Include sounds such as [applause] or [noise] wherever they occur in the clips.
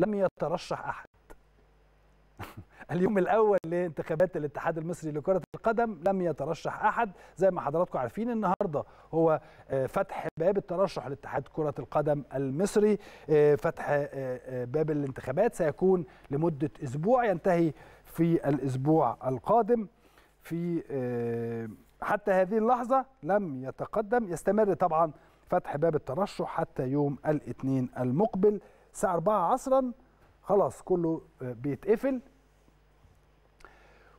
لم يترشح أحد [laughs] اليوم الاول لانتخابات الاتحاد المصري لكره القدم لم يترشح احد زي ما حضراتكم عارفين النهارده هو آه، فتح باب الترشح لاتحاد كره القدم المصري آه، فتح آه، باب الانتخابات سيكون لمده اسبوع ينتهي في الاسبوع القادم في حتى هذه اللحظه لم يتقدم يستمر طبعا فتح باب الترشح حتى يوم الاثنين المقبل الساعه 4 عصرا خلاص كله آه، بيتقفل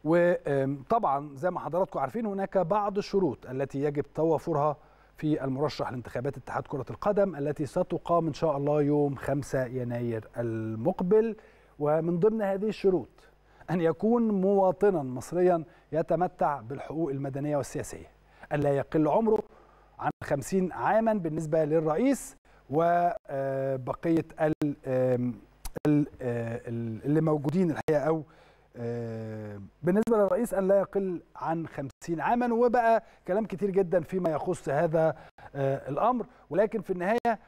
وطبعا زي ما حضراتكم عارفين هناك بعض الشروط التي يجب توافرها في المرشح لانتخابات اتحاد كرة القدم التي ستقام إن شاء الله يوم 5 يناير المقبل ومن ضمن هذه الشروط أن يكون مواطنا مصريا يتمتع بالحقوق المدنية والسياسية ألا يقل عمره عن 50 عاما بالنسبة للرئيس وبقيه آه، اللي موجودين الحقيقه او آه، بالنسبه للرئيس ان لا يقل عن 50 عاما وبقى كلام كتير جدا فيما يخص هذا آه، الامر ولكن في النهايه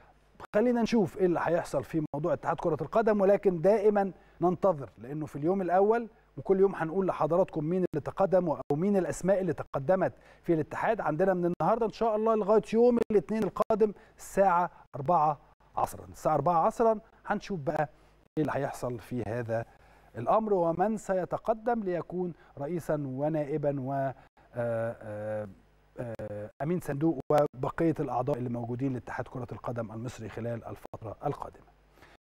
خلينا نشوف ايه اللي هيحصل في موضوع اتحاد كره القدم ولكن دائما ننتظر لانه في اليوم الاول وكل يوم هنقول لحضراتكم مين اللي تقدم او مين الاسماء اللي تقدمت في الاتحاد عندنا من النهارده ان شاء الله لغايه يوم الاثنين القادم الساعه 4 عصرا الساعه 4 عصرا هنشوف بقى ايه اللي هيحصل في هذا الامر ومن سيتقدم ليكون رئيسا ونائبا و آه، آه، آه، امين صندوق وبقيه الاعضاء اللي موجودين لاتحاد كره القدم المصري خلال الفتره القادمه